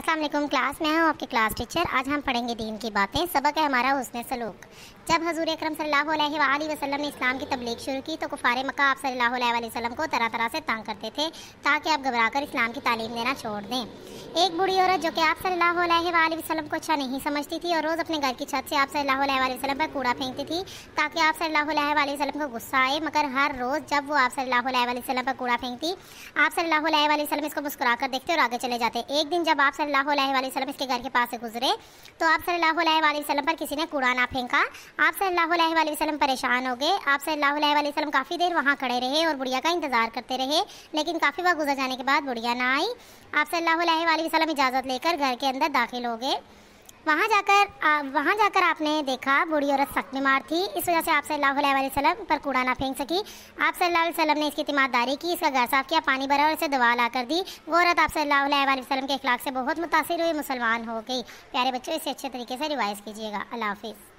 अस्सलाम वालेकुम क्लास मैं हूँ आपके क्लास टीचर आज हम पढ़ेंगे दीन की बातें सबक है हमारा हुसन सलूक जब हजूर अक्रम सल्लल्लाहु वसलम वसल्लम ने इस्लाम की तबलीग शुरू की तो कुफार मक्का आप सल्लल्लाहु अलैहि वसल्लम को तरह तरह से तंग करते थे ताकि आप घबरा कर इस्लाम की तालीम देना छोड़ दें एक बूढ़ी औरत जो कि आप सल्लल्लाहु वसल्लम को अच्छा नहीं समझती थी और रोज़ अपने घर की छत से आप सल्लल्लाहु वसल्लम पर कूड़ा फेंकती थी ताकि आप सल्लल्लाहु वसल्लम को गुस्सा आए मगर हर रोज़ जब वो आप सल्लल्लाहु वसल्लम पर कूड़ा फेंकती आप सल्लल्लाहु वसल्लम इसको मुस्कुरा कर देखते और आगे चले जाते एक दिन जब आप सल्लल्लाहु वसल्लम इसके घर के पास से गुजरे तो आप सल्लल्लाहु वसल्लम पर किसी ने कूड़ा ना फेंका आप सल्लल्लाहु वसल्लम परेशान हो गए आप सल्लल्लाहु वसल्लम काफ़ी देर वहाँ खड़े रहे और बुढ़िया का इंतज़ार करते रहे लेकिन काफ़ी वक्त गुजर जाने के बाद बुढ़िया ना आई आप सल्लल्लाहु अली इजाज़त लेकर घर के अंदर दाखिल हो गए वहाँ जाकर वहाँ जाकर आपने देखा बूढ़ी औरत सख्त बीमार थी इस वजह से आप सल्लल्लाहु पर कूड़ा ना फेंक सकी आप सल्ला अलैहि ने इसकी तीमारदारी की इसका घर साफ किया पानी भरा और इसे दवा ला कर दी वो औरत आप सल्लल्लाहु के अखलाक से बहुत मुतासर हुई मुसलमान हो गई प्यारे बच्चों इसे अच्छे तरीके से रिवाइज़ कीजिएगा अल्लाह हाफिज़